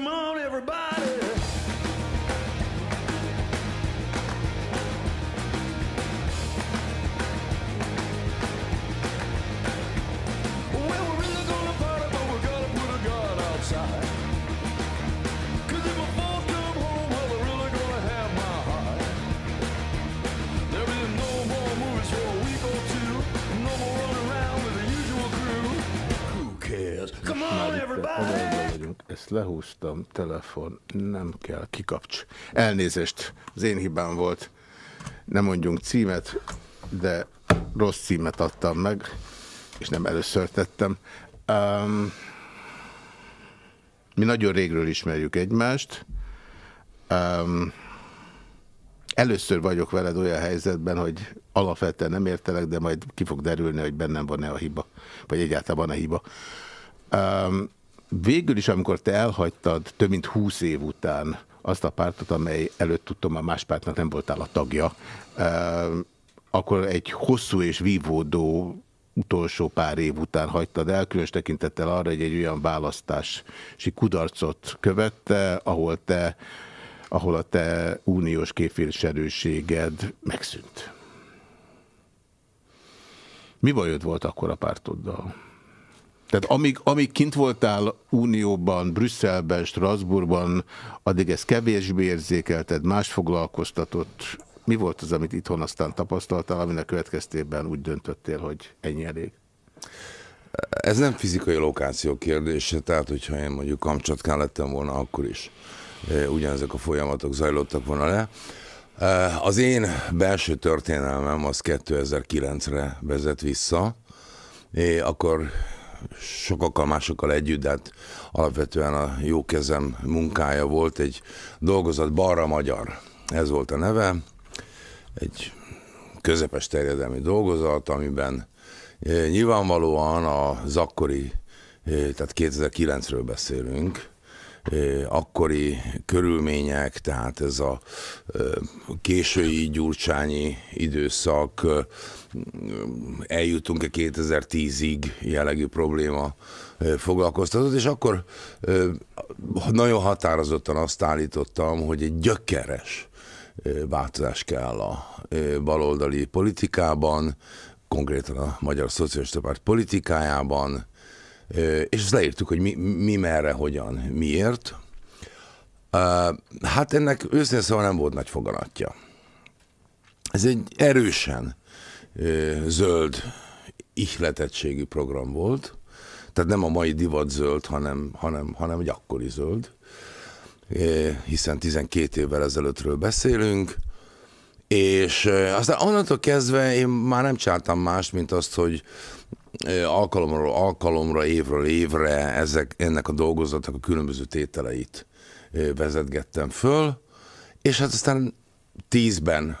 Come on. ezt lehúztam, telefon, nem kell, kikapcs. Elnézést, az én hibám volt. Nem mondjunk címet, de rossz címet adtam meg, és nem először tettem. Um, mi nagyon régről ismerjük egymást. Um, először vagyok veled olyan helyzetben, hogy alapvetően nem értelek, de majd ki fog derülni, hogy bennem van-e a hiba, vagy egyáltalán van-e hiba. Um, végül is, amikor te elhagytad több mint 20 év után azt a pártot, amely előtt tudtam, a más pártnak nem voltál a tagja, eh, akkor egy hosszú és vívódó utolsó pár év után hagytad el, különös tekintettel arra, hogy egy olyan választási kudarcot követte, ahol te ahol a te uniós képviselőséged megszűnt. Mi bajod volt akkor a pártoddal? Tehát amíg, amíg kint voltál Unióban, Brüsszelben, Strasbourgban, addig ez kevésbé érzékelted, más foglalkoztatott. Mi volt az, amit itthon aztán tapasztaltál, aminek következtében úgy döntöttél, hogy ennyi elég? Ez nem fizikai lokáció kérdése, tehát hogyha én mondjuk Kamcsatkán lettem volna, akkor is e, ugyanezek a folyamatok zajlottak volna le. E, az én belső történelmem az 2009-re vezet vissza, É, e, akkor sokakkal másokkal együtt, de hát alapvetően a jó kezem munkája volt egy dolgozat, Balra Magyar, ez volt a neve, egy közepes terjedelmi dolgozat, amiben eh, nyilvánvalóan az akkori, eh, tehát 2009-ről beszélünk, akkori körülmények, tehát ez a késői gyurcsányi időszak, eljutunk a 2010-ig jellegű probléma foglalkoztatott, és akkor nagyon határozottan azt állítottam, hogy egy gyökeres változás kell a baloldali politikában, konkrétan a Magyar Szocialista Párt politikájában, és ezt leírtuk, hogy mi, mi merre, hogyan, miért. Hát ennek őszintén szóval nem volt nagy foganatja. Ez egy erősen zöld ihletettségű program volt, tehát nem a mai divat zöld, hanem, hanem, hanem egy akkori zöld, hiszen 12 évvel ezelőttről beszélünk, és aztán onnantól kezdve én már nem csártam más, mint azt, hogy alkalomról alkalomra, évről évre ezek, ennek a dolgozatnak a különböző tételeit vezetgettem föl, és hát aztán tízben,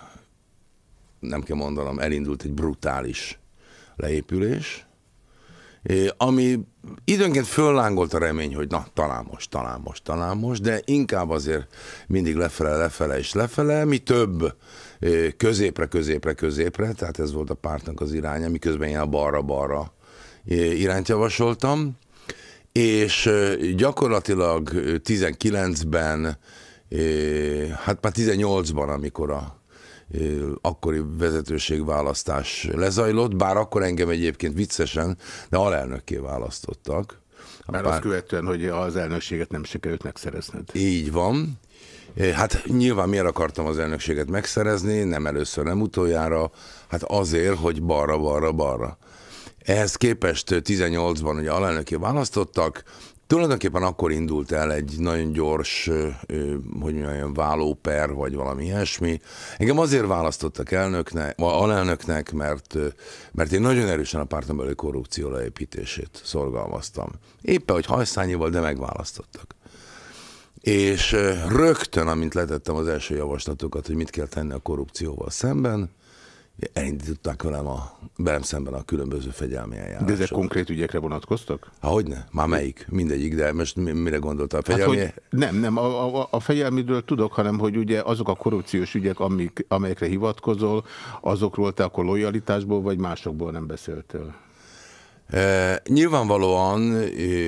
nem kell mondanom, elindult egy brutális leépülés, ami időnként föllángolt a remény, hogy na, talán most, talán most, talán most, de inkább azért mindig lefele, lefele és lefele, mi több középre, középre, középre, tehát ez volt a pártnak az iránya, miközben én a balra-balra irányt javasoltam, és gyakorlatilag 19-ben, hát már 18-ban, amikor a akkori vezetőségválasztás lezajlott, bár akkor engem egyébként viccesen, de alelnökké választottak. Már pár... azt követően, hogy az elnökséget nem sikerült megszerezned. Így van, Hát nyilván miért akartam az elnökséget megszerezni, nem először, nem utoljára, hát azért, hogy balra, balra, balra. Ehhez képest 18-ban ugye alelnöki választottak, Tulajdonképpen akkor indult el egy nagyon gyors, hogy mondjam, vállóper, vagy valami ilyesmi. Engem azért választottak elnöknek, alelnöknek, mert, mert én nagyon erősen a párton belül korrupció leépítését szorgalmaztam. Éppen, hogy hajszányival, de megválasztottak és rögtön, amint letettem az első javaslatokat, hogy mit kell tenni a korrupcióval szemben, elindították velem, a, velem szemben a különböző fegyelmi eljárások. De ezek konkrét ügyekre vonatkoztak? Há, hogyne, már melyik, mindegyik, de most mire gondoltál? Hát, fegyelmi... Hát, nem, nem, a, a, a fegyelmidről tudok, hanem hogy ugye azok a korrupciós ügyek, amik, amelyekre hivatkozol, azokról te akkor lojalitásból vagy másokból nem beszéltél? E, nyilvánvalóan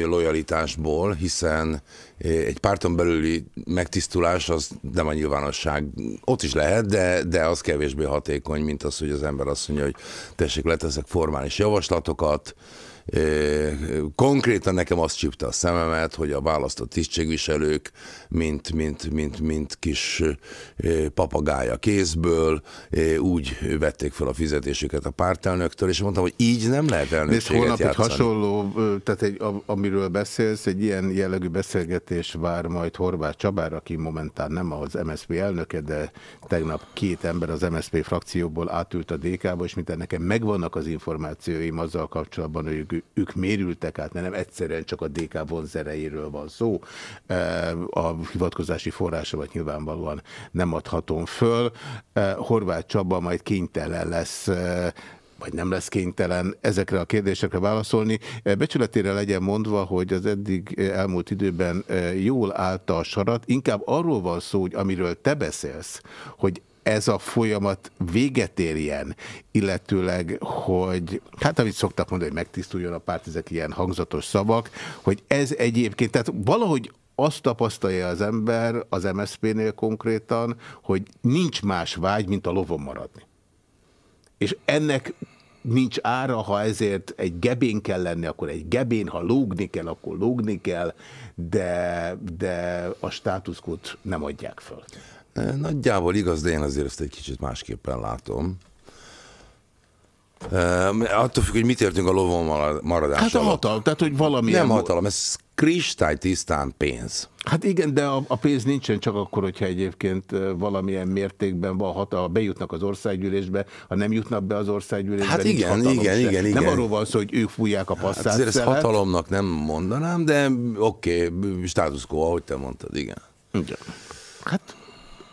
lojalitásból, hiszen egy párton belüli megtisztulás az nem a nyilvánosság. Ott is lehet, de, de az kevésbé hatékony, mint az, hogy az ember azt mondja, hogy tessék, leteszek formális javaslatokat, Konkrétan nekem azt csípte a szememet, hogy a választott tisztségviselők, mint, mint, mint, mint kis papagája kézből, úgy vették fel a fizetésüket a pártelnöktől, és mondtam, hogy így nem lehet elnökséget Nézd, holnap játszani. egy hasonló, tehát egy, amiről beszélsz, egy ilyen jellegű beszélgetés vár majd Horváth Csabár, aki momentán nem az MSZP elnöke, de tegnap két ember az MSZP frakcióból átült a DK-ba, és mint nekem megvannak az információim azzal kapcsolatban, hogy ő ők mérültek át, mert nem egyszerűen csak a DK vonzerejéről van szó. A hivatkozási forrásomat nyilvánvalóan nem adhatom föl. Horváth Csaba majd kénytelen lesz vagy nem lesz kénytelen ezekre a kérdésekre válaszolni. Becsületére legyen mondva, hogy az eddig elmúlt időben jól állta a sarat, inkább arról van szó, hogy amiről te beszélsz, hogy ez a folyamat véget érjen, illetőleg, hogy hát amit szoktak mondani, hogy megtisztuljon a párt, ezek ilyen hangzatos szavak, hogy ez egyébként, tehát valahogy azt tapasztalja az ember az MSZP-nél konkrétan, hogy nincs más vágy, mint a lovon maradni. És ennek nincs ára, ha ezért egy gebén kell lenni, akkor egy gebén, ha lógni kell, akkor lógni kell, de, de a státuszkót nem adják föl. Eh, nagyjából igaz, de én azért ezt egy kicsit másképpen látom. Uh, attól függ, hogy mit értünk a lovon maradással. Hát a hatalom, tehát hogy valami. Nem hatalom, ez tisztán pénz. Hát igen, de a, pénz nincsen csak akkor, hogyha egyébként eh, valamilyen mértékben van hatal, bejutnak az országgyűlésbe, ha nem jutnak be az országgyűlésbe, Hát igen, igen, igen, se. igen. Nem igen. arról van szó, hogy ők fújják a hát passzát. Hát azért ezt hatalomnak nem mondanám, de oké, okay, státuszkó, ahogy te mondtad, igen. Igen. Hát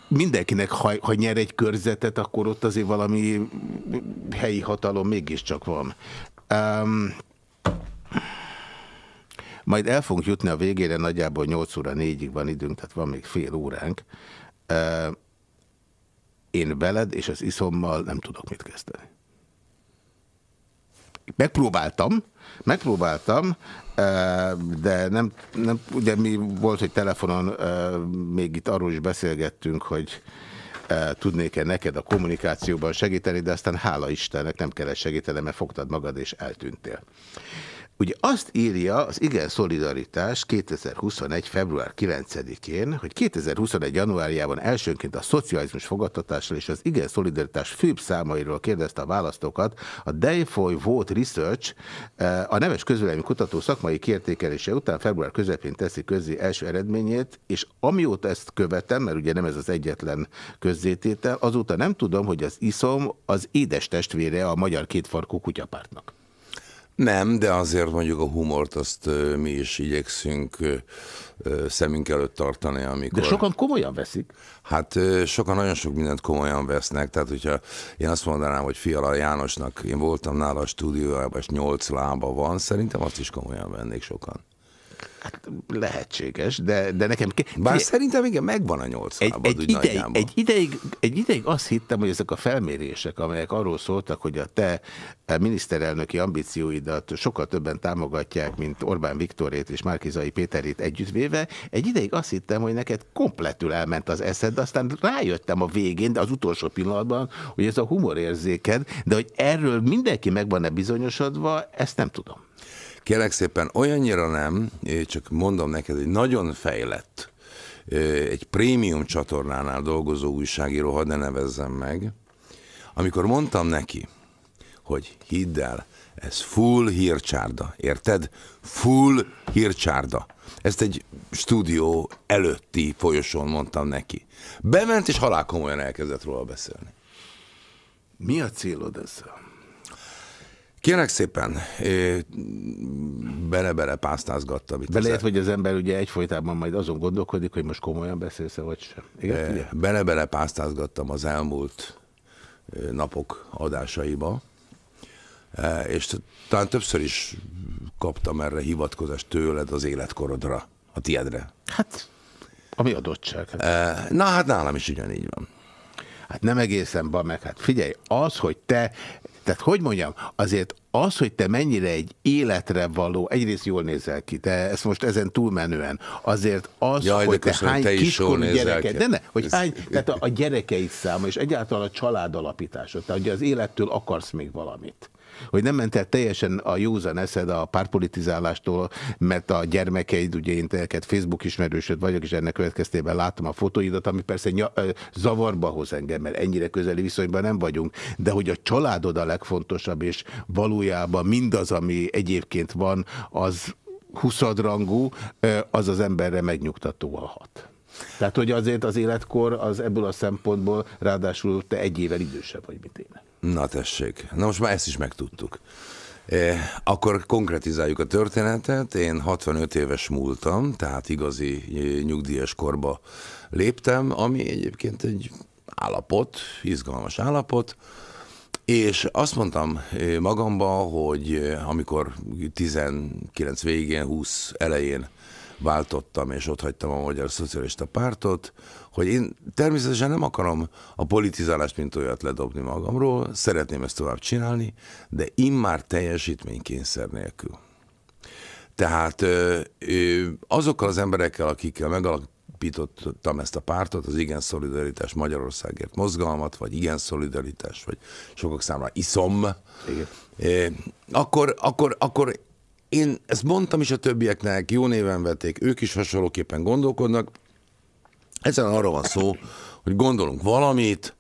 mindenkinek, ha, ha nyer egy körzetet, akkor ott azért valami helyi hatalom mégiscsak van. Um, majd el fogunk jutni a végére, nagyjából 8 óra 4-ig van időnk, tehát van még fél óránk. én veled és az iszommal nem tudok mit kezdeni. Megpróbáltam, megpróbáltam, de nem, nem, ugye mi volt, hogy telefonon még itt arról is beszélgettünk, hogy tudnék-e neked a kommunikációban segíteni, de aztán hála Istennek nem kellett segítenem, mert fogtad magad és eltűntél. Ugye azt írja az Igen Szolidaritás 2021. február 9-én, hogy 2021. januárjában elsőként a szocializmus fogadtatással és az Igen Szolidaritás főbb számairól kérdezte a választókat a Dayfoy Vote Research, eh, a neves közvélemény kutató szakmai kértékelése után február közepén teszi közzé első eredményét, és amióta ezt követem, mert ugye nem ez az egyetlen közzététel, azóta nem tudom, hogy az iszom az édes testvére a magyar kétfarkú kutyapártnak. Nem, de azért mondjuk a humort azt mi is igyekszünk szemünk előtt tartani, amikor... De sokan komolyan veszik. Hát sokan nagyon sok mindent komolyan vesznek, tehát hogyha én azt mondanám, hogy Fiala Jánosnak, én voltam nála a stúdiójában, és nyolc lába van, szerintem azt is komolyan vennék sokan. Hát lehetséges, de, de nekem... Bár Ugye, szerintem igen, megvan a nyolc egy, egy, ideig, egy, ideig, egy ideig azt hittem, hogy ezek a felmérések, amelyek arról szóltak, hogy a te miniszterelnöki ambícióidat sokkal többen támogatják, mint Orbán Viktorét és Márkizai Péterét együttvéve, egy ideig azt hittem, hogy neked kompletül elment az eszed, de aztán rájöttem a végén, de az utolsó pillanatban, hogy ez a humorérzéked, de hogy erről mindenki meg van-e bizonyosodva, ezt nem tudom. Kérlek szépen olyannyira nem, csak mondom neked, hogy nagyon fejlett egy prémium csatornánál dolgozó újságíró, hadd ne nevezzem meg, amikor mondtam neki, hogy hidd el, ez full hírcsárda, érted? Full hírcsárda. Ezt egy stúdió előtti folyosón mondtam neki. Bement és halálkomolyan elkezdett róla beszélni. Mi a célod ezzel? Kérlek szépen, bele-bele pásztázgattam itt. De lehet, hogy az ember ugye egyfolytában majd azon gondolkodik, hogy most komolyan beszélsz -e, vagy sem. Bele-bele pásztázgattam az elmúlt napok adásaiba, és talán többször is kaptam erre hivatkozást tőled az életkorodra, a tiedre. Hát, ami adottság. Hát. Na hát nálam is ugyanígy van. Hát nem egészen, ba meg hát figyelj, az, hogy te tehát hogy mondjam, azért az, hogy te mennyire egy életre való, egyrészt jól nézel ki, de ezt most ezen túlmenően, azért az, Jaj, hogy te köszönöm, hány te kiskorú gyereke? de ne, hogy hány, tehát a, a gyerekeid száma, és egyáltalán a család alapítása, tehát ugye az élettől akarsz még valamit hogy nem ment el teljesen a józan eszed a párpolitizálástól, mert a gyermekeid, ugye én neked Facebook ismerősöd vagyok, és ennek következtében látom a fotóidat, ami persze zavarba hoz engem, mert ennyire közeli viszonyban nem vagyunk, de hogy a családod a legfontosabb, és valójában mindaz, ami egyébként van, az huszadrangú, az az emberre megnyugtatóan hat. Tehát, hogy azért az életkor az ebből a szempontból, ráadásul te egy évvel idősebb vagy, mint én. Na tessék, na most már ezt is megtudtuk. E, akkor konkretizáljuk a történetet. Én 65 éves múltam, tehát igazi e, nyugdíjas korba léptem, ami egyébként egy állapot, izgalmas állapot, és azt mondtam e, magamban, hogy amikor 19 végén, 20 elején váltottam, és ott hagytam a Magyar Szocialista Pártot, hogy én természetesen nem akarom a politizálást, mint olyat ledobni magamról, szeretném ezt tovább csinálni, de immár teljesítménykényszer nélkül. Tehát azokkal az emberekkel, akikkel megalapítottam ezt a pártot, az Igen Szolidaritás Magyarországért mozgalmat, vagy Igen Szolidaritás, vagy sokak számára iszom, Igen. akkor, akkor, akkor én ezt mondtam is a többieknek, jó néven vették, ők is hasonlóképpen gondolkodnak. Egyszerűen arra van szó, hogy gondolunk valamit,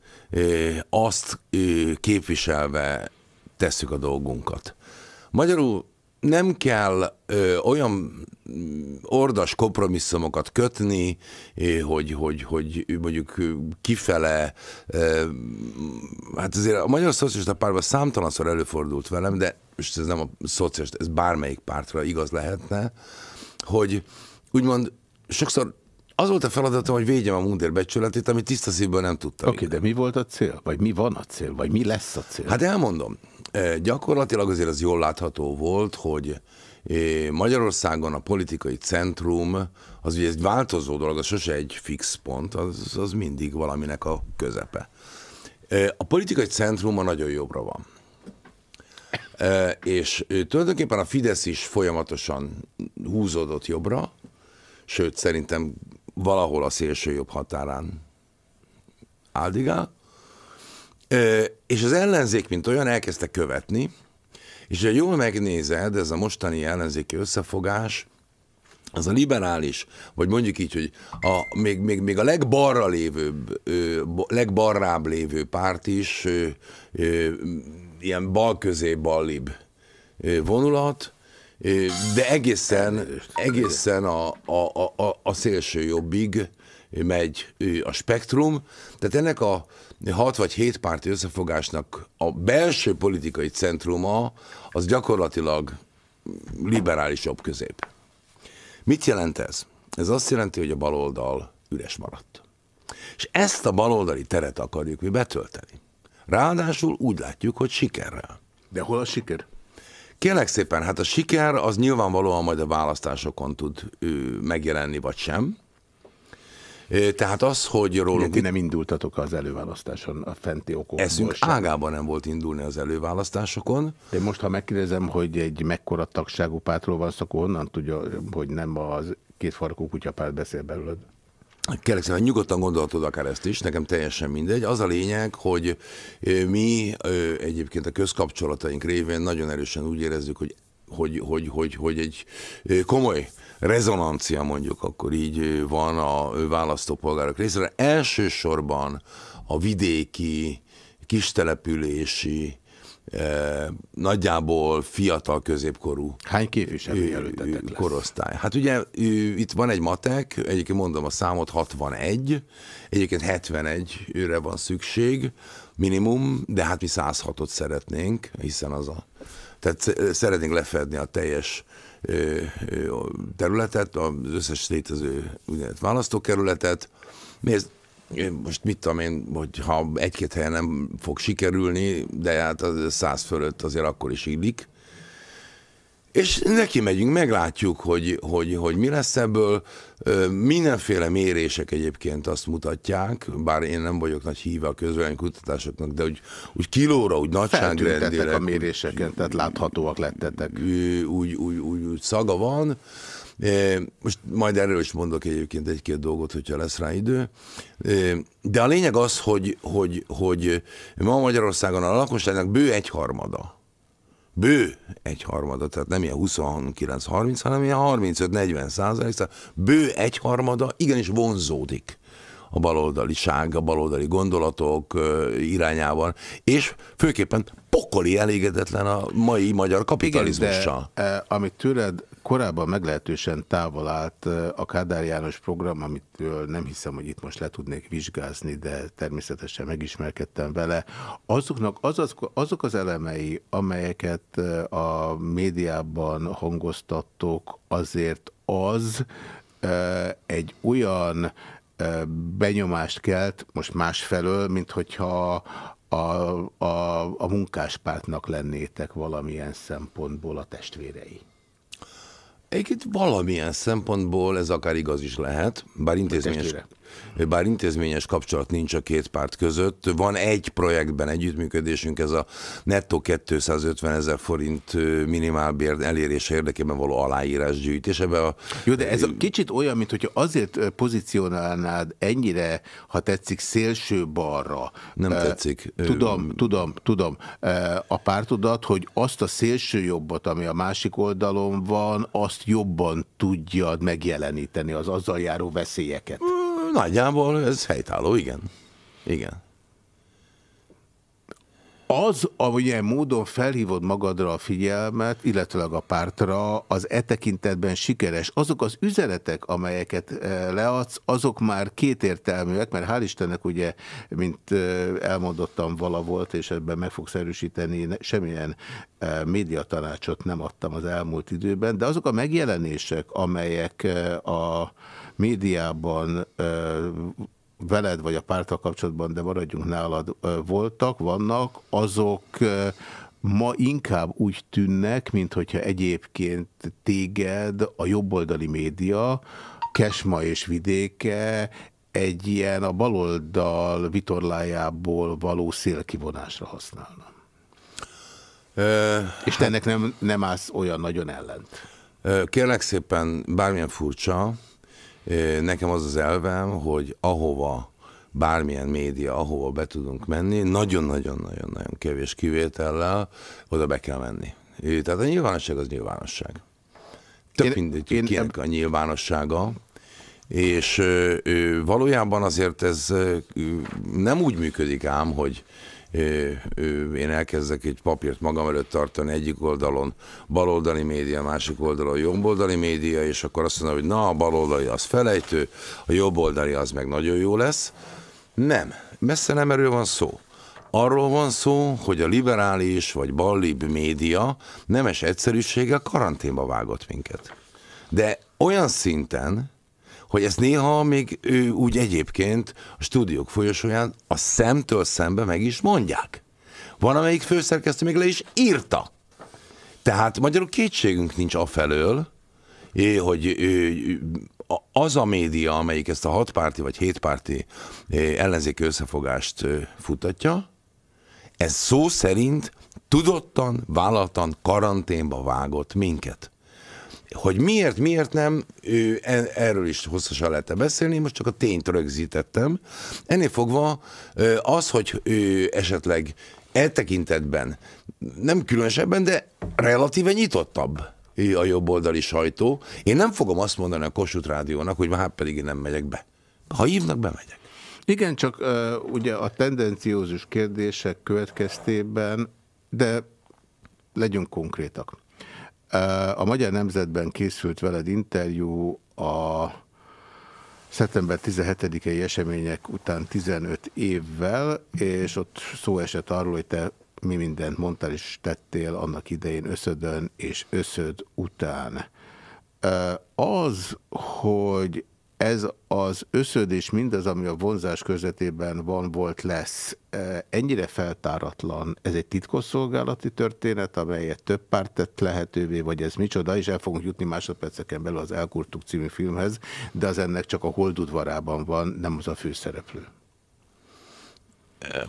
azt képviselve tesszük a dolgunkat. Magyarul nem kell ö, olyan ordas kompromisszumokat kötni, hogy, hogy, hogy mondjuk kifele, ö, hát azért a Magyar szociális Párban számtalanszor előfordult velem, de és ez nem a szociális, ez bármelyik pártra igaz lehetne, hogy úgymond sokszor az volt a feladatom, hogy védjem a mundér becsületét, amit tiszta szívből nem tudtam. Oké, okay, de mi volt a cél? Vagy mi van a cél? Vagy mi lesz a cél? Hát elmondom. E, gyakorlatilag azért az jól látható volt, hogy e, Magyarországon a politikai centrum, az ugye egy változó dolog, az sose egy fix pont, az, az mindig valaminek a közepe. E, a politikai centrum a nagyon jobbra van. És tulajdonképpen a Fidesz is folyamatosan húzódott jobbra, sőt szerintem valahol a szélső jobb határán áldigál, és az ellenzék, mint olyan, elkezdte követni, és ha jól megnézed, ez a mostani ellenzéki összefogás, az a liberális, vagy mondjuk így, hogy a, még, még, még a legbarra lévő, legbarrább lévő párt is ilyen bal közé ballib vonulat, de egészen, egészen a, a, a, a szélső jobbig megy a spektrum. Tehát ennek a hat vagy hét párti összefogásnak a belső politikai centruma az gyakorlatilag jobb közép. Mit jelent ez? Ez azt jelenti, hogy a baloldal üres maradt. És ezt a baloldali teret akarjuk mi betölteni. Ráadásul úgy látjuk, hogy sikerrel. De hol a siker? Kérlek szépen, hát a siker az nyilvánvalóan majd a választásokon tud ő, megjelenni, vagy sem. Tehát az, hogy rólunk... Ti nem indultatok az előválasztáson a fenti okokból Eszünk sem. ágában nem volt indulni az előválasztásokon. De most, ha megkérdezem, hogy egy mekkora tagságú pártról van, akkor honnan tudja, hogy nem az két farkú kutyapárt beszél belőled? Kérlek szépen, nyugodtan gondolhatod akár ezt is, nekem teljesen mindegy. Az a lényeg, hogy mi egyébként a közkapcsolataink révén nagyon erősen úgy érezzük, hogy hogy, hogy, hogy, hogy egy komoly rezonancia mondjuk akkor így van a választópolgárok részre Elsősorban a vidéki, kistelepülési, nagyjából fiatal középkorú Hány képviselő jelöltetek korosztály. Hát ugye itt van egy matek, egyébként mondom a számot 61, egyébként 71 őre van szükség, minimum, de hát mi 106-ot szeretnénk, hiszen az a... Tehát szeretnénk lefedni a teljes területet, az összes létező úgynevezett választókerületet. Nézd, most mit tudom én, hogy ha egy-két helyen nem fog sikerülni, de hát az száz fölött azért akkor is illik. És neki megyünk, meglátjuk, hogy, hogy, hogy mi lesz ebből. Mindenféle mérések egyébként azt mutatják, bár én nem vagyok nagy híve a kutatásoknak, de úgy, úgy kilóra, úgy nagyságrendileg. a méréseken, tehát láthatóak lettetek. Úgy, úgy, úgy, úgy szaga van. Most majd erről is mondok egyébként egy-két dolgot, hogyha lesz rá idő. De a lényeg az, hogy, hogy, hogy ma Magyarországon a lakosságnak bő egyharmada bő egyharmada, tehát nem ilyen 29-30, hanem ilyen 35-40 százalék, tehát szóval bő egyharmada igenis vonzódik a baloldaliság, a baloldali gondolatok irányával és főképpen pokoli elégedetlen a mai magyar kapitalizmussal. Igen, de, amit tőled korábban meglehetősen távol állt a Kádár János program, amitől nem hiszem, hogy itt most le tudnék vizsgázni, de természetesen megismerkedtem vele. Azoknak az az, azok az elemei, amelyeket a médiában hangoztattok, azért az egy olyan benyomást kelt, most másfelől, mint hogyha a, a, a munkáspártnak lennétek valamilyen szempontból a testvérei? Egyébként valamilyen szempontból ez akár igaz is lehet, bár intézményes, bár intézményes kapcsolat nincs a két párt között. Van egy projektben együttműködésünk, ez a nettó 250 ezer forint minimálbér elérése érdekében való aláírás gyűjtés. Ebbe a... Jó, de ez a kicsit olyan, mint hogyha azért pozícionálnád ennyire, ha tetszik, szélső balra. Nem e, tetszik. Tudom, tudom, tudom. E, a pártodat, hogy azt a szélső jobbat, ami a másik oldalon van, azt jobban tudjad megjeleníteni, az azzal járó veszélyeket. Nagyjából ez helytálló, igen. Igen. Az, amilyen módon felhívod magadra a figyelmet, illetőleg a pártra, az e tekintetben sikeres. Azok az üzenetek, amelyeket eh, leadsz, azok már kétértelműek, mert hál' Istennek ugye, mint eh, elmondottam, vala volt, és ebben meg fogsz erősíteni, semmilyen eh, médiatanácsot nem adtam az elmúlt időben, de azok a megjelenések, amelyek a médiában veled vagy a pártal kapcsolatban, de maradjunk nálad, voltak, vannak, azok ma inkább úgy tűnnek, mint hogyha egyébként téged a jobboldali média, Kesma és vidéke egy ilyen a baloldal vitorlájából való szélkivonásra használna. E, és te ennek nem, nem állsz olyan nagyon ellent. Kérlek szépen, bármilyen furcsa, Nekem az az elvem, hogy ahova bármilyen média, ahova be tudunk menni, nagyon-nagyon-nagyon-nagyon kevés kivétellel oda be kell menni. Tehát a nyilvánosság az nyilvánosság. Több én, mindegy, én, kinek a nyilvánossága. És ö, ö, valójában azért ez ö, nem úgy működik ám, hogy én elkezdek egy papírt magam előtt tartani egyik oldalon baloldali média, másik oldalon jobboldali média, és akkor azt mondom, hogy na, a baloldali az felejtő, a jobboldali az meg nagyon jó lesz. Nem, messze nem erről van szó. Arról van szó, hogy a liberális vagy ballib média nemes egyszerűséggel karanténba vágott minket. De olyan szinten, hogy ez néha még ő úgy egyébként a stúdiók folyosóján a szemtől szembe meg is mondják. Van, amelyik főszerkesztő még le is írta. Tehát magyarul kétségünk nincs afelől, hogy az a média, amelyik ezt a hatpárti vagy hétpárti ellenzéki összefogást futatja, ez szó szerint tudottan, vállaltan karanténba vágott minket. Hogy miért, miért nem, ő, e-, erről is hosszasan lehetne beszélni, most csak a tényt rögzítettem. Ennél fogva az, hogy ő esetleg eltekintetben, nem különösebben, de relatíve nyitottabb a jobboldali sajtó. Én nem fogom azt mondani a Kossuth Rádiónak, hogy hát pedig én nem megyek be. Ha hívnak, bemegyek. Igen, csak uh, ugye a tendenciózus kérdések következtében, de legyünk konkrétak. A Magyar Nemzetben készült veled interjú a szeptember 17-i események után 15 évvel, és ott szó esett arról, hogy te mi mindent mondtál és tettél annak idején összödön és összöd után. Az, hogy ez az és mindaz, ami a vonzás közvetében van, volt, lesz, e, ennyire feltáratlan, ez egy titkosszolgálati történet, amelyet több párt tett lehetővé, vagy ez micsoda, és el fogunk jutni másodperceken belül az Elkurtuk című filmhez, de az ennek csak a holdudvarában van, nem az a főszereplő. E,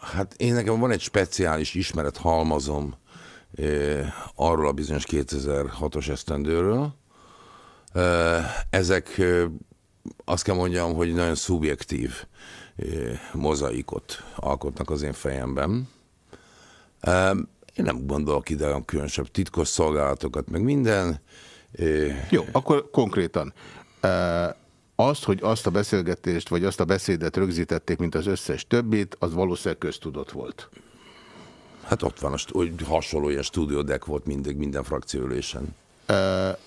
hát én nekem van egy speciális ismeret halmazom e, arról a bizonyos 2006-os esztendőről, ezek azt kell mondjam, hogy nagyon szubjektív mozaikot alkotnak az én fejemben. Én nem gondolok ide olyan különösebb titkos szolgálatokat, meg minden. Jó, akkor konkrétan. Azt, hogy azt a beszélgetést, vagy azt a beszédet rögzítették, mint az összes többit, az valószínűleg köztudott volt. Hát ott van, hogy hasonló ilyen stúdiódek volt mindig minden frakcióülésen.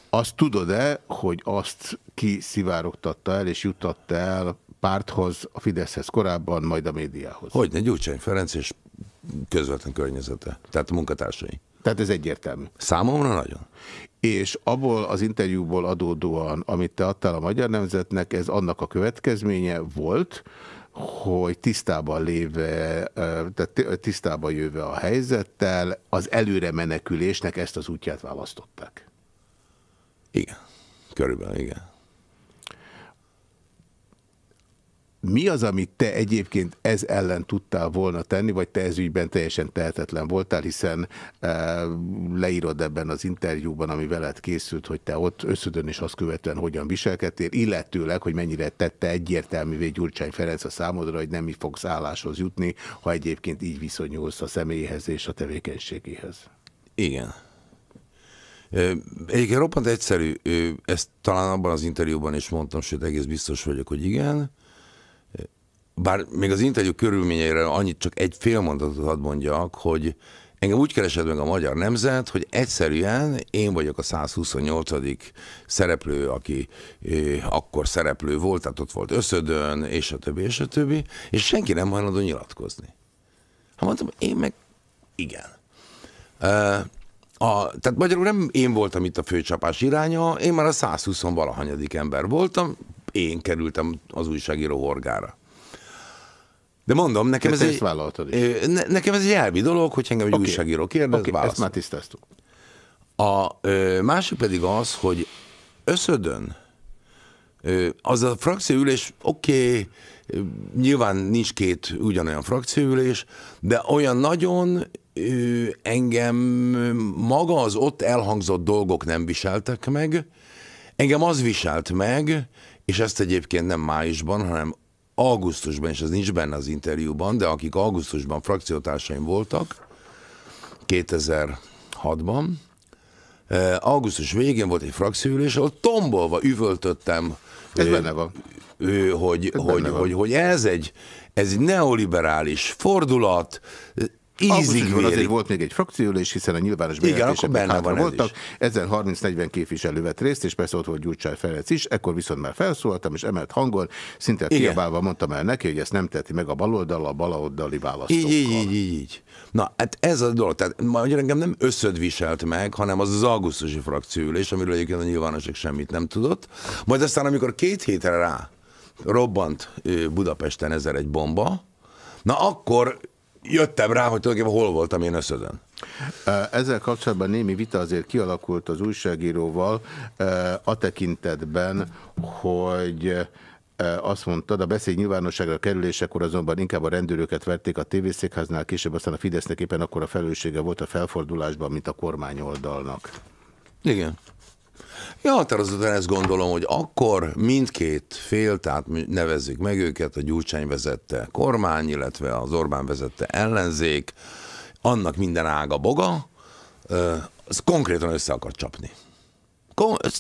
Azt tudod-e, hogy azt ki szivárogtatta el és juttatta el párthoz, a Fideszhez korábban, majd a médiához? Hogyne, Gyurcsány Ferenc és közvetlen környezete, tehát a munkatársai. Tehát ez egyértelmű. Számomra nagyon. És abból az interjúból adódóan, amit te adtál a Magyar Nemzetnek, ez annak a következménye volt, hogy tisztában léve, tehát tisztában jöve a helyzettel, az előre menekülésnek ezt az útját választották. Igen. Körülbelül, igen. Mi az, amit te egyébként ez ellen tudtál volna tenni, vagy te ez ügyben teljesen tehetetlen voltál, hiszen e, leírod ebben az interjúban, ami veled készült, hogy te ott összödön és azt követően hogyan viselkedtél, illetőleg, hogy mennyire tette egyértelművé Gyurcsány Ferenc a számodra, hogy nem mi fogsz álláshoz jutni, ha egyébként így viszonyulsz a személyhez és a tevékenységéhez. Igen. Egyébként roppant egyszerű, ezt talán abban az interjúban is mondtam, sőt egész biztos vagyok, hogy igen. Bár még az interjú körülményeire annyit csak egy fél mondatot hadd mondjak, hogy Engem úgy keresett meg a magyar nemzet, hogy egyszerűen én vagyok a 128. szereplő, aki akkor szereplő volt, tehát ott volt összödön, és a többi, és a többi, és senki nem hajlandó nyilatkozni. Hát mondtam, én meg igen. A, tehát magyarul nem én voltam itt a főcsapás iránya, én már a 120 valahanyadik ember voltam, én kerültem az újságíró horgára. De mondom, nekem ez egy... Ne, nekem ez egy elvi dolog, hogy engem egy okay. újságíró kérdez, okay, válaszol. ezt már tisztáztuk. A ö, másik pedig az, hogy összödön ö, az a frakcióülés, oké, okay, nyilván nincs két ugyanolyan frakcióülés, de olyan nagyon ő, engem maga az ott elhangzott dolgok nem viseltek meg, engem az viselt meg, és ezt egyébként nem májusban, hanem augusztusban, és ez nincs benne az interjúban, de akik augusztusban frakciótársaim voltak, 2006-ban, augusztus végén volt egy frakcióülés, ahol tombolva üvöltöttem, ez benne van. Ő, hogy, ez hogy, benne hogy, van. hogy ez egy ez egy neoliberális fordulat, Ízig azért volt még egy frakciólés, hiszen a nyilvános bejelentések van voltak. Ez Ezen 30-40 képviselő vett részt, és persze ott volt Gyurcsány Ferenc is, ekkor viszont már felszóltam, és emelt hangon, szinte kiabálva mondtam el neki, hogy ezt nem teheti meg a baloldal, a baloldali választókkal. Így, így, így, így. Na, hát ez a dolog, tehát magyar engem nem összödviselt meg, hanem az az augusztusi frakciólés, amiről egyébként a nyilvánosság semmit nem tudott. Majd aztán, amikor két hétre rá robbant Budapesten ezer egy bomba, na akkor jöttem rá, hogy tulajdonképpen hol voltam én összözen. Ezzel kapcsolatban némi vita azért kialakult az újságíróval a tekintetben, hogy azt mondtad, a beszéd nyilvánosságra kerülésekor azonban inkább a rendőröket verték a tévészékháznál, később aztán a Fidesznek éppen akkor a felelőssége volt a felfordulásban, mint a kormány oldalnak. Igen. Ja, határozottan ezt gondolom, hogy akkor mindkét fél, tehát nevezzük meg őket, a Gyurcsány vezette kormány, illetve az Orbán vezette ellenzék, annak minden ága boga, az konkrétan össze akar csapni.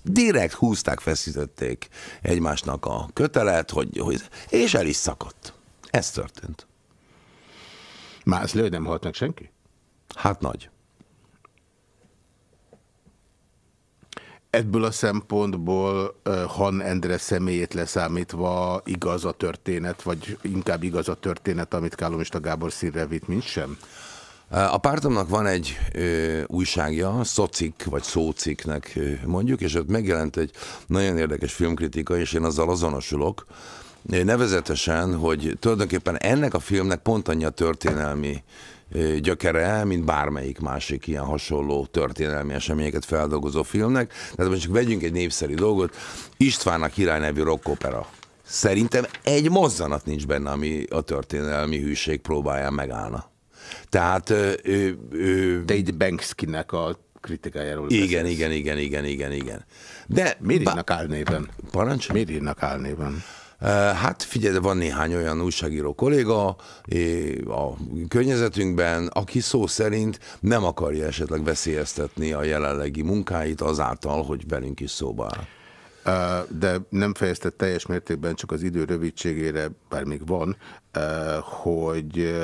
Direkt húzták, feszítették egymásnak a kötelet, hogy, hogy és el is szakadt. Ez történt. Már ez nem halt meg senki? Hát nagy. Ebből a szempontból Han Endre személyét leszámítva igaz a történet, vagy inkább igaz a történet, amit Kálomista Gábor színre vitt, mint sem? A pártomnak van egy ö, újságja, Szocik, vagy Szóciknek mondjuk, és ott megjelent egy nagyon érdekes filmkritika, és én azzal azonosulok, nevezetesen, hogy tulajdonképpen ennek a filmnek pont annyi a történelmi gyökere, mint bármelyik másik ilyen hasonló történelmi eseményeket feldolgozó filmnek. Tehát most csak vegyünk egy népszerű dolgot, a király nevű opera. Szerintem egy mozzanat nincs benne, ami a történelmi hűség próbáján megállna. Tehát ő... ő... De így Bankskinnek a kritikájáról beszélsz. igen, igen, igen, igen, igen, igen. De... Miért írnak álnéven? Parancs? Miért írnak álnéven? Hát figyelj, van néhány olyan újságíró kolléga a környezetünkben, aki szó szerint nem akarja esetleg veszélyeztetni a jelenlegi munkáit azáltal, hogy velünk is szóba áll. De nem fejezte teljes mértékben, csak az idő rövidségére, bár még van, hogy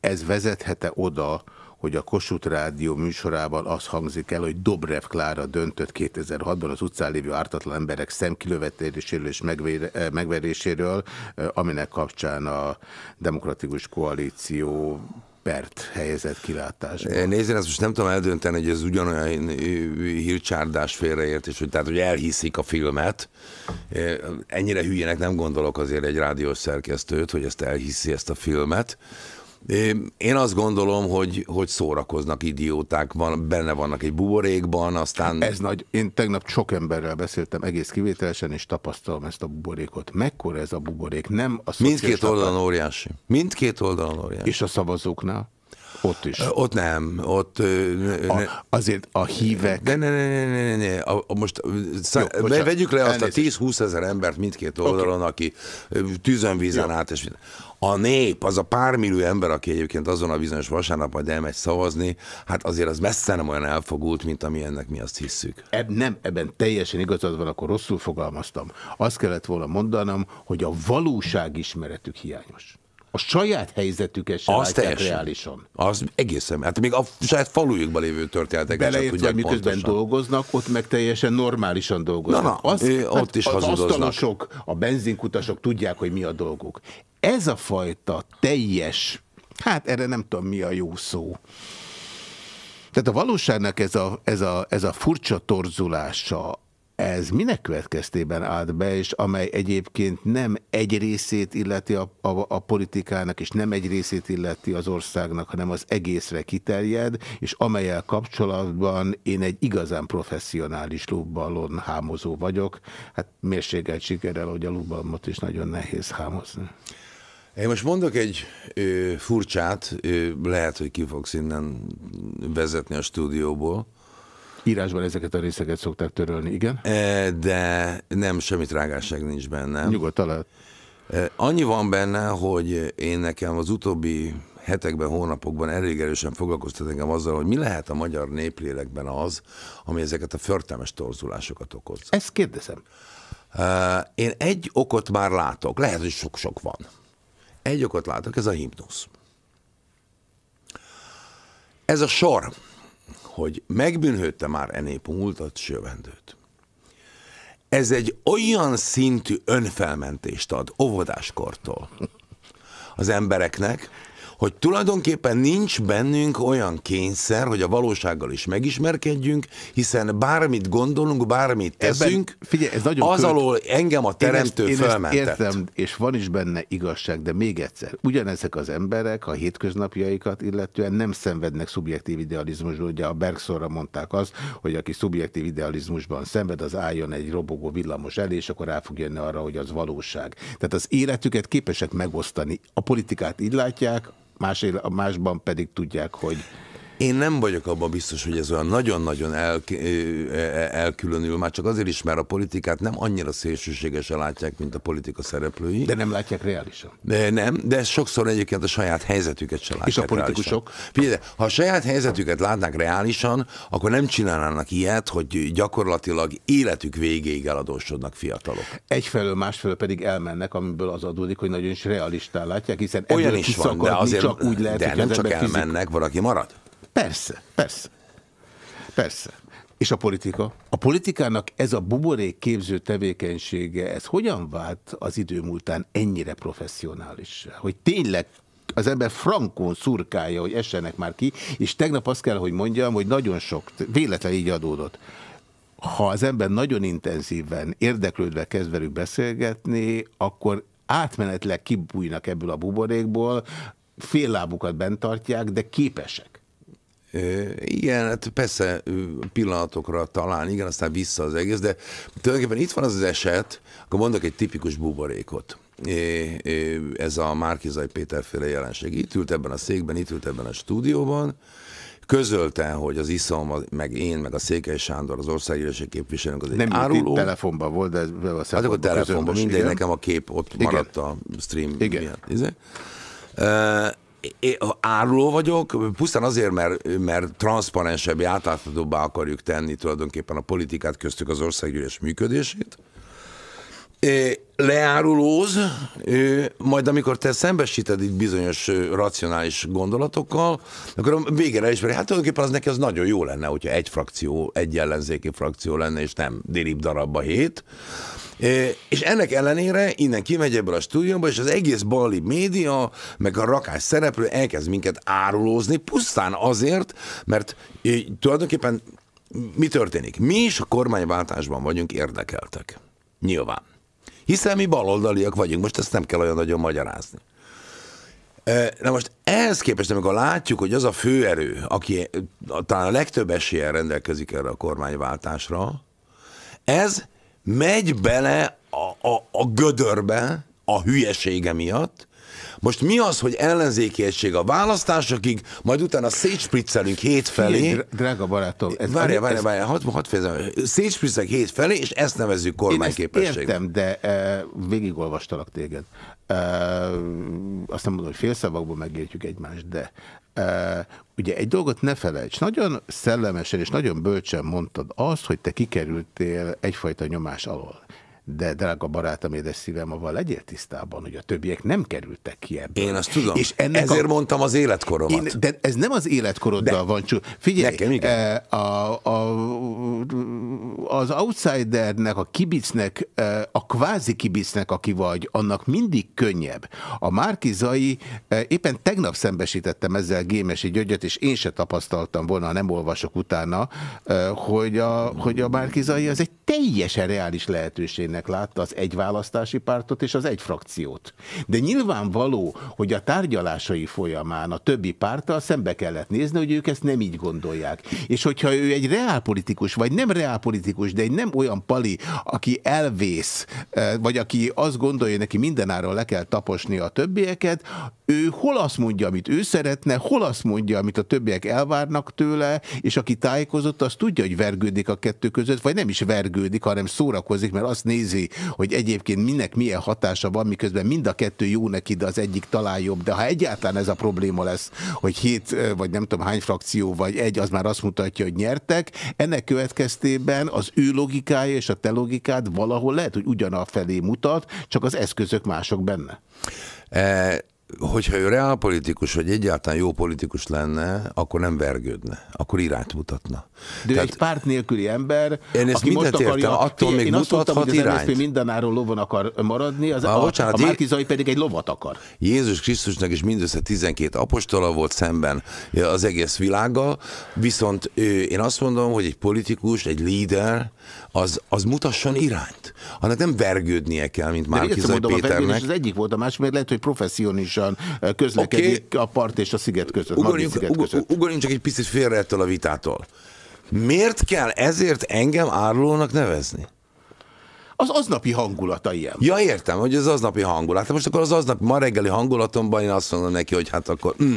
ez vezethet-e oda, hogy a Kossuth Rádió műsorában az hangzik el, hogy Dobrev Klára döntött 2006-ban az utcán lévő ártatlan emberek szemkilövetéséről és eh, megveréséről, eh, aminek kapcsán a Demokratikus Koalíció pert helyezett kilátásba. Eh, Nézzén, ezt most nem tudom eldönteni, hogy ez ugyanolyan hírcsárdás félreértés, hogy, tehát, hogy elhiszik a filmet. Ennyire hülyének nem gondolok azért egy rádiós szerkesztőt, hogy ezt elhiszi ezt a filmet. Én azt gondolom, hogy, hogy szórakoznak idióták, van, benne vannak egy buborékban, aztán... Ez nagy, én tegnap sok emberrel beszéltem egész kivételesen, és tapasztalom ezt a buborékot. Mekkora ez a buborék? Nem a Mindkét oldalon óriási. Mindkét oldalon óriási. És a szavazóknál? Ott is. Ott nem, ott... Ne, a, azért a hívek... Ne, ne, ne, ne, ne, ne. A, a most szá... Jó, vegyük le azt a 10-20 ezer embert mindkét oldalon, okay. aki tűzön vízen át, és a nép, az a pármillió ember, aki egyébként azon a bizonyos vasárnap majd elmegy szavazni, hát azért az messze nem olyan elfogult, mint ami ennek mi azt hiszük. Eb nem, ebben teljesen igazad van, akkor rosszul fogalmaztam. Azt kellett volna mondanom, hogy a valóságismeretük hiányos. A saját helyzetüket sem az teljesen. reálisan. Az egészen, hát még a saját falujukban lévő történeteket is sem tudják miközben dolgoznak, ott meg teljesen normálisan dolgoznak. Na, na, az, ő, ott hát is az hazudoznak. Az asztalosok, a benzinkutasok tudják, hogy mi a dolguk ez a fajta teljes, hát erre nem tudom mi a jó szó, tehát a valóságnak ez a, ez a, ez a furcsa torzulása, ez minek következtében állt be, és amely egyébként nem egy részét illeti a, a, a politikának, és nem egy részét illeti az országnak, hanem az egészre kiterjed, és amelyel kapcsolatban én egy igazán professzionális lubbalon hámozó vagyok. Hát mérséget sikerrel, hogy a lubbalmat is nagyon nehéz hámozni. Én most mondok egy ö, furcsát, ö, lehet, hogy ki fogsz innen vezetni a stúdióból. Írásban ezeket a részeket szokták törölni, igen? E, de nem, semmi trágásság nincs benne. Nyugodtan lehet. E, annyi van benne, hogy én nekem az utóbbi hetekben, hónapokban elég erősen foglalkoztat engem azzal, hogy mi lehet a magyar néplélekben az, ami ezeket a förtelmes torzulásokat okoz. Ezt kérdezem. E, én egy okot már látok, lehet, hogy sok-sok van. Egy okot látok, ez a himnusz. Ez a sor, hogy megbűnhődte már enép múltat, sövendőt. Ez egy olyan szintű önfelmentést ad óvodáskortól az embereknek, hogy tulajdonképpen nincs bennünk olyan kényszer, hogy a valósággal is megismerkedjünk, hiszen bármit gondolunk, bármit teszünk, Ebben, figyelj, ez nagyon az alól engem a teremtő én ezt, én felmentett. Ezt értem, és van is benne igazság, de még egyszer, ugyanezek az emberek a hétköznapjaikat illetően nem szenvednek szubjektív idealizmusból. Ugye a Bergsonra mondták azt, hogy aki szubjektív idealizmusban szenved, az álljon egy robogó villamos elé, és akkor rá fog jönni arra, hogy az valóság. Tehát az életüket képesek megosztani. A politikát így látják, más, másban pedig tudják, hogy én nem vagyok abban biztos, hogy ez olyan nagyon-nagyon el, e, e, elkülönül, már csak azért is, mert a politikát nem annyira szélsőségesen látják, mint a politika szereplői. De nem látják reálisan. De nem, de sokszor egyébként a saját helyzetüket se látják És a politikusok? Figyelj, ha a saját helyzetüket látnák reálisan, akkor nem csinálnának ilyet, hogy gyakorlatilag életük végéig eladósodnak fiatalok. Egyfelől, másfelől pedig elmennek, amiből az adódik, hogy nagyon is realistán látják, hiszen olyan is van, de azért, csak úgy lehet, de nem csak elmennek, fizik... valaki marad. Persze, persze. Persze. És a politika? A politikának ez a buborék képző tevékenysége, ez hogyan vált az idő múltán ennyire professzionális? Hogy tényleg az ember frankon szurkálja, hogy essenek már ki, és tegnap azt kell, hogy mondjam, hogy nagyon sok, véletlen így adódott. Ha az ember nagyon intenzíven, érdeklődve kezd velük beszélgetni, akkor átmenetleg kibújnak ebből a buborékból, fél lábukat bent tartják, de képesek. Igen, hát persze pillanatokra talán, igen, aztán vissza az egész, de tulajdonképpen itt van az, az eset, akkor mondok egy tipikus buborékot. É, é, ez a Márkizai Péter féle jelenség. Itt ült ebben a székben, itt ült ebben a stúdióban, közölte, hogy az iszom, meg én, meg a Székely Sándor, az országgyűlési képviselőnk az egy Nem áruló. telefonban volt, de ez Hát akkor telefonban, mindegy, nekem a kép ott maradt a stream igen. miatt. Igen. Izé áruló vagyok, pusztán azért, mert, mert transzparensebb, átláthatóbbá akarjuk tenni tulajdonképpen a politikát köztük az országgyűlés működését. É, leárulóz, majd amikor te szembesíted itt bizonyos racionális gondolatokkal, akkor a végére ismeri, hát tulajdonképpen az neki az nagyon jó lenne, hogyha egy frakció, egy ellenzéki frakció lenne, és nem dirib darabba hét, és ennek ellenére innen kimegy ebből a stúdióba, és az egész bali média, meg a rakás szereplő elkezd minket árulózni, pusztán azért, mert tulajdonképpen mi történik? Mi is a kormányváltásban vagyunk érdekeltek. Nyilván. Hiszen mi baloldaliak vagyunk, most ezt nem kell olyan nagyon magyarázni. Na most ehhez képest, amikor látjuk, hogy az a főerő, aki talán a legtöbb eséllyel rendelkezik erre a kormányváltásra, ez megy bele a, a, a gödörbe, a hülyesége miatt, most mi az, hogy ellenzéki egység a választásokig, majd utána szétspriccelünk hétfelé. Drága barátom. Ez várja, várja, ez... várja, hadd hat fejezem. Szétspriccelünk hétfelé, és ezt nevezzük kormányképességnek. értem, de e, végigolvastalak téged. E, azt nem mondom, hogy félszavakból megértjük egymást, de e, ugye egy dolgot ne felejts. Nagyon szellemesen és nagyon bölcsen mondtad azt, hogy te kikerültél egyfajta nyomás alól de drága barátom, édes szívem, avval legyél tisztában, hogy a többiek nem kerültek ki ebből. Én azt tudom. És ennek Ezért a... mondtam az életkoromat. Én, de ez nem az életkoroddal de. van, csú figyelj, Nekem, igen. Eh, a, a, az outsidernek, a kibicnek, eh, a kvázi kibicnek, aki vagy, annak mindig könnyebb. A Márkizai, eh, éppen tegnap szembesítettem ezzel Gémesi Györgyet, és én se tapasztaltam volna, nem olvasok utána, hogy a, hogy a Márkizai az egy teljesen reális lehetőség esélynek látta az egy választási pártot és az egy frakciót. De nyilvánvaló, hogy a tárgyalásai folyamán a többi párttal szembe kellett nézni, hogy ők ezt nem így gondolják. És hogyha ő egy reálpolitikus, vagy nem reálpolitikus, de egy nem olyan pali, aki elvész, eh, vagy aki azt gondolja, neki mindenáról le kell taposni a többieket, ő hol azt mondja, amit ő szeretne, hol azt mondja, amit a többiek elvárnak tőle, és aki tájékozott, az tudja, hogy vergődik a kettő között, vagy nem is vergődik, hanem szórakozik, mert azt néz nézi, hogy egyébként minek milyen hatása van, miközben mind a kettő jó neki, de az egyik talán jobb. De ha egyáltalán ez a probléma lesz, hogy hét vagy nem tudom hány frakció vagy egy, az már azt mutatja, hogy nyertek. Ennek következtében az ő logikája és a te logikád valahol lehet, hogy ugyanafelé mutat, csak az eszközök mások benne. Eh, hogyha ő reálpolitikus, vagy egyáltalán jó politikus lenne, akkor nem vergődne, akkor irányt mutatna. De Tehát, egy párt nélküli ember, én ezt aki most akarja, attól még én azt mondtam, irányt. hogy az MSZP mindenáról lovon akar maradni, az, a, a, a Márkizai pedig egy lovat akar. Jézus Krisztusnak is mindössze 12 apostola volt szemben az egész világgal, viszont ő, én azt mondom, hogy egy politikus, egy líder, az, az mutasson irányt. Annak nem vergődnie kell, mint már Kizaj Péternek. A az egyik volt, a másik, mert lehet, hogy professzionisan közlekedik okay. a part és a sziget között. Ugorjunk, sziget között. ugorjunk csak egy picit félre ettől a vitától. Miért kell ezért engem árulónak nevezni? az aznapi hangulata ilyen. Ja, értem, hogy az aznapi hangulat. Hát most akkor az aznapi, ma reggeli hangulatomban én azt mondom neki, hogy hát akkor mm,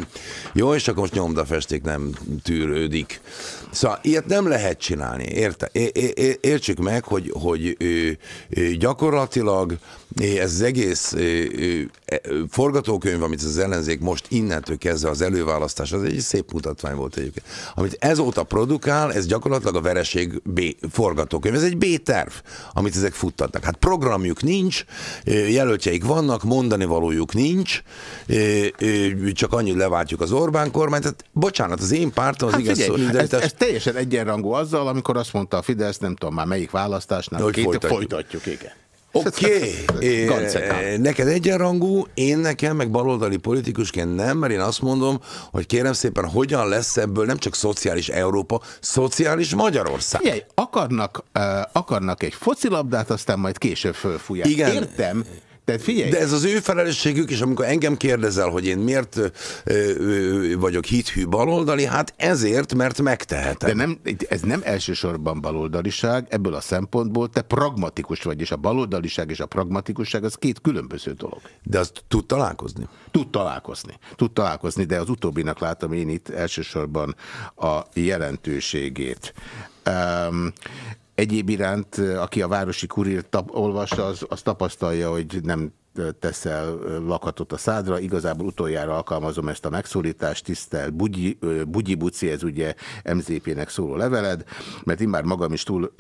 jó, és akkor most nyomdafesték nem tűrődik. Szóval ilyet nem lehet csinálni, érte? É, é, értsük meg, hogy, hogy ő, ő gyakorlatilag ez az egész e, forgatókönyv, amit az ellenzék most innentől kezdve az előválasztás, az egy szép mutatvány volt egyébként. Amit ezóta produkál, ez gyakorlatilag a vereség B forgatókönyv. Ez egy B-terv, amit ezek futtatnak. Hát programjuk nincs, jelöltjeik vannak, mondani valójuk nincs, csak annyit leváltjuk az Orbán kormányt. Tehát, bocsánat, az én pártom az hát igaz szolidaritás. Ez, ez teljesen egyenrangú azzal, amikor azt mondta a Fidesz, nem tudom már melyik választásnál, hogy két, folytatjuk. folytatjuk, igen. Oké, okay. Eh, eh, neked egyenrangú, én nekem, meg baloldali politikusként nem, mert én azt mondom, hogy kérem szépen, hogyan lesz ebből nem csak szociális Európa, szociális Magyarország. Igen, akarnak, uh, akarnak egy focilabdát, aztán majd később fölfújják. Igen. Értem, tehát figyelj. De ez az ő felelősségük, és amikor engem kérdezel, hogy én miért ö, ö, vagyok hithű baloldali, hát ezért, mert megtehetem. De nem, ez nem elsősorban baloldaliság, ebből a szempontból te pragmatikus vagy, és a baloldaliság és a pragmatikusság az két különböző dolog. De az tud találkozni? Tud találkozni. Tud találkozni, de az utóbbinak látom én itt elsősorban a jelentőségét. Um, Egyéb iránt, aki a Városi Kurírt olvassa, az, az tapasztalja, hogy nem teszel lakatot a szádra. Igazából utoljára alkalmazom ezt a megszólítást, tisztel Bugyi, Bugyi Buci, ez ugye MZP-nek szóló leveled, mert én már magam is túl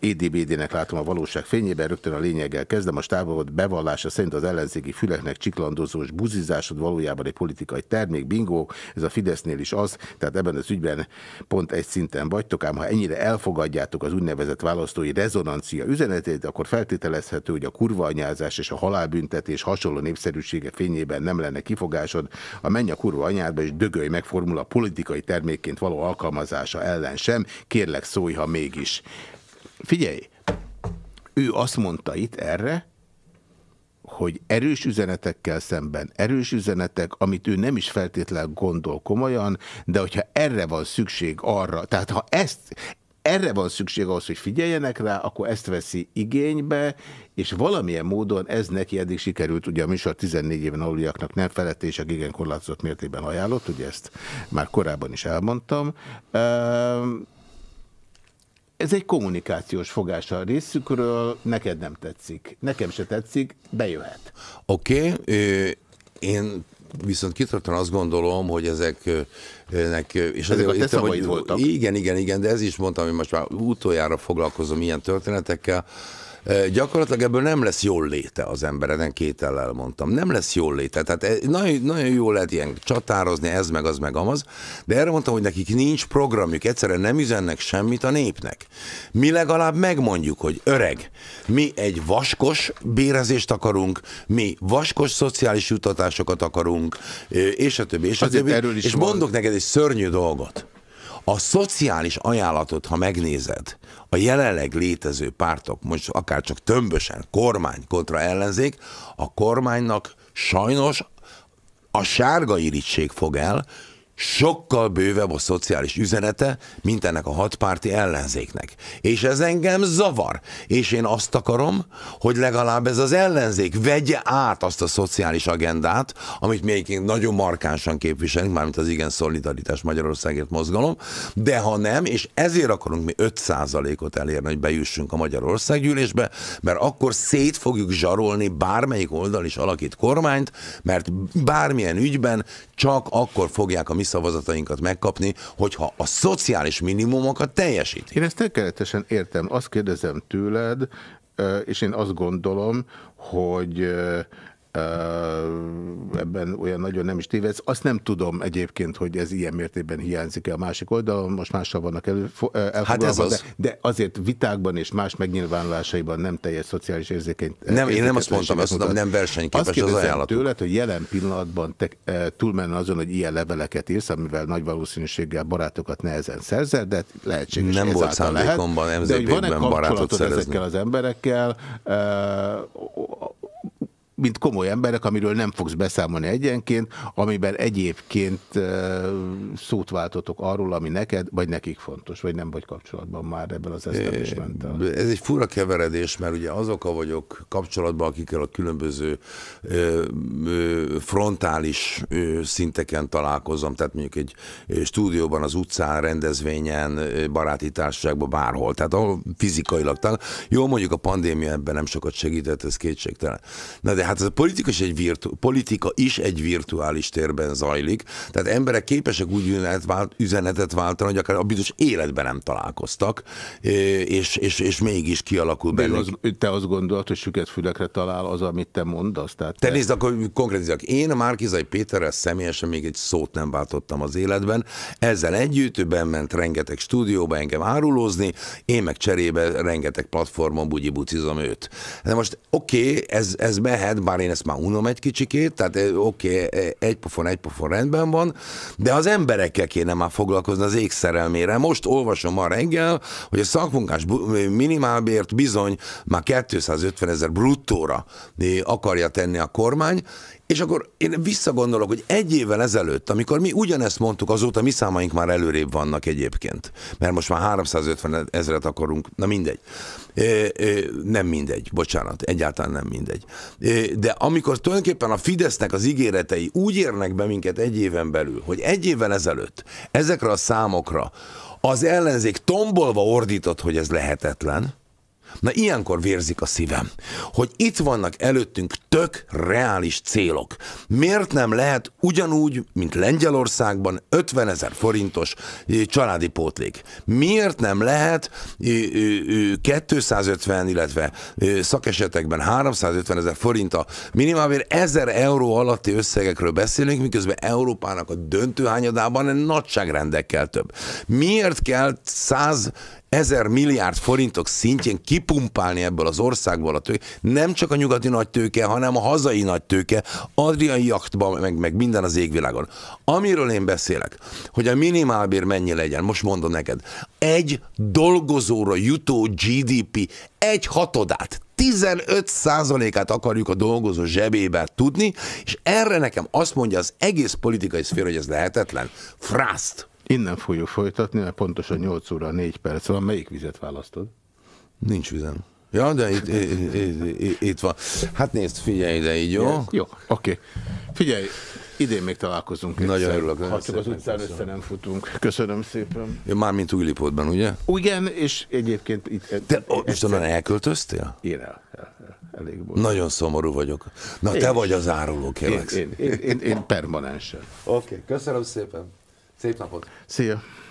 EDBD-nek látom a valóság fényében, rögtön a lényeggel kezdem. A stábod bevallása szerint az ellenzéki füleknek csiklandozós buzizásod valójában egy politikai termék, bingo. ez a Fidesznél is az, tehát ebben az ügyben pont egy szinten vagytok, ám ha ennyire elfogadjátok az úgynevezett választói rezonancia üzenetét, akkor feltételezhető, hogy a kurva anyázás és a halál halálbüntetés hasonló népszerűsége fényében nem lenne kifogásod, a menny a kurva anyádba és dögölj meg formula politikai termékként való alkalmazása ellen sem, kérlek szólj, ha mégis. Figyelj, ő azt mondta itt erre, hogy erős üzenetekkel szemben, erős üzenetek, amit ő nem is feltétlenül gondol komolyan, de hogyha erre van szükség arra, tehát ha ezt, erre van szükség ahhoz, hogy figyeljenek rá, akkor ezt veszi igénybe, és valamilyen módon ez neki eddig sikerült, ugye a műsor 14 éven aluljaknak nem felett, és a igen korlátozott mértékben ajánlott, ugye ezt már korábban is elmondtam. Ehm, ez egy kommunikációs fogás a részükről, neked nem tetszik, nekem se tetszik, bejöhet. Oké, okay, én viszont kitartan azt gondolom, hogy ezeknek... És Ezek a te itt, hogy, voltak. Igen, igen, igen, de ez is mondtam, hogy most már utoljára foglalkozom ilyen történetekkel, gyakorlatilag ebből nem lesz jól léte az embereden, kétellel mondtam. Nem lesz jól léte. Tehát eh, nagyon, nagyon jól lehet ilyen csatározni, ez meg az meg amaz, de erre mondtam, hogy nekik nincs programjuk, egyszerűen nem üzennek semmit a népnek. Mi legalább megmondjuk, hogy öreg, mi egy vaskos bérezést akarunk, mi vaskos szociális jutatásokat akarunk, és a többi, és a többi. És mondok van. neked egy szörnyű dolgot. A szociális ajánlatot, ha megnézed, a jelenleg létező pártok, most akár csak tömbösen kormány kontra ellenzék, a kormánynak sajnos a sárga irítség fog el, sokkal bővebb a szociális üzenete, mint ennek a hatpárti ellenzéknek. És ez engem zavar. És én azt akarom, hogy legalább ez az ellenzék vegye át azt a szociális agendát, amit még nagyon markánsan képviselünk, mármint az igen szolidaritás Magyarországért mozgalom, de ha nem, és ezért akarunk mi 5%-ot elérni, hogy bejussunk a Magyarországgyűlésbe, mert akkor szét fogjuk zsarolni bármelyik oldal is alakít kormányt, mert bármilyen ügyben csak akkor fogják a mi szavazatainkat megkapni, hogyha a szociális minimumokat teljesít. Én ezt tökéletesen értem. Azt kérdezem tőled, és én azt gondolom, hogy ebben olyan nagyon nem is tévedsz. Azt nem tudom egyébként, hogy ez ilyen mértékben hiányzik-e a másik oldalon, most mással vannak elő, hát ez az. de, de azért vitákban és más megnyilvánulásaiban nem teljes szociális érzékeny. Nem, én nem azt mondtam, azt mondtam, nem versenyképes azt az ajánlat. tőled, hogy jelen pillanatban te e, túlmenne azon, hogy ilyen leveleket írsz, amivel nagy valószínűséggel barátokat nehezen szerzel, de lehetséges Nem volt szándékomban MZP-ben barátot szerezni. ezekkel az emberekkel, e, mint komoly emberek, amiről nem fogsz beszámolni egyenként, amiben egyébként szót váltotok arról, ami neked, vagy nekik fontos, vagy nem vagy kapcsolatban már ebben az esztelésmenttel. Ez egy fura keveredés, mert ugye azok a vagyok kapcsolatban, akikkel a különböző frontális szinteken találkozom, tehát mondjuk egy stúdióban, az utcán, rendezvényen, baráti társaságban, bárhol, tehát ahol fizikailag talál. Jó, mondjuk a pandémia ebben nem sokat segített, ez kétségtelen. Na de hát hát ez a is, egy virtu, politika is egy virtuális térben zajlik, tehát emberek képesek úgy üzenetet váltani, hogy akár a biztos életben nem találkoztak, és, és, és mégis kialakul benne. Az, te azt gondolod, hogy süket fülekre talál az, amit te mondasz? Tehát te, te nézd, akkor konkrétizálok. Én a Márkizai Péterrel személyesen még egy szót nem váltottam az életben. Ezzel együtt ő ment rengeteg stúdióba engem árulozni, én meg cserébe rengeteg platformon bugyibucizom őt. De most oké, okay, ez, ez mehet, bár én ezt már unom egy kicsikét, tehát oké, okay, e, egy pofon, egy pofon rendben van, de az emberekkel kéne már foglalkozni az égszerelmére. Most olvasom ma reggel, hogy a szakmunkás minimálbért bizony már 250 ezer bruttóra akarja tenni a kormány, és akkor én visszagondolok, hogy egy évvel ezelőtt, amikor mi ugyanezt mondtuk, azóta mi számaink már előrébb vannak egyébként, mert most már 350 ezeret akarunk, na mindegy. É, é, nem mindegy, bocsánat, egyáltalán nem mindegy. É, de amikor tulajdonképpen a Fidesznek az ígéretei úgy érnek be minket egy éven belül, hogy egy évvel ezelőtt ezekre a számokra az ellenzék tombolva ordított, hogy ez lehetetlen, Na ilyenkor vérzik a szívem, hogy itt vannak előttünk tök reális célok. Miért nem lehet ugyanúgy, mint Lengyelországban 50 ezer forintos eh, családi pótlék? Miért nem lehet 250, eh, eh, illetve szakesetekben 350 ezer forint a minimálbér 1000 euró alatti összegekről beszélünk, miközben Európának a döntőhányadában nagyságrendekkel több. Miért kell 100 ezer milliárd forintok szintjén kipumpálni ebből az országból a tőke, nem csak a nyugati nagy tőke, hanem a hazai nagy tőke, adriai jaktban, meg, meg minden az égvilágon. Amiről én beszélek, hogy a minimálbér mennyi legyen, most mondom neked, egy dolgozóra jutó GDP egy hatodát, 15%-át akarjuk a dolgozó zsebébe tudni, és erre nekem azt mondja az egész politikai szféra, hogy ez lehetetlen. Frászt! Innen fogjuk folytatni, mert pontosan 8 óra 4 perc van. Melyik vizet választod? Nincs vizem. Ja, de itt, itt, itt, itt van. Hát nézd, figyelj ide így, jó? jó, oké. Okay. Figyelj, idén még találkozunk. Egyszer. örülök. Ha csak az utcán össze nem futunk. Köszönöm szépen. Ja, mármint Lipótban, ugye? Igen, és egyébként itt... E- te Istenem, elköltöztél? Én el, el, el elég boldog. Nagyon szomorú vagyok. Na, én te is. vagy az áruló, kérlek. Én, én, én, én, én permanensen. Oké, okay, köszönöm szépen. Safe See ya.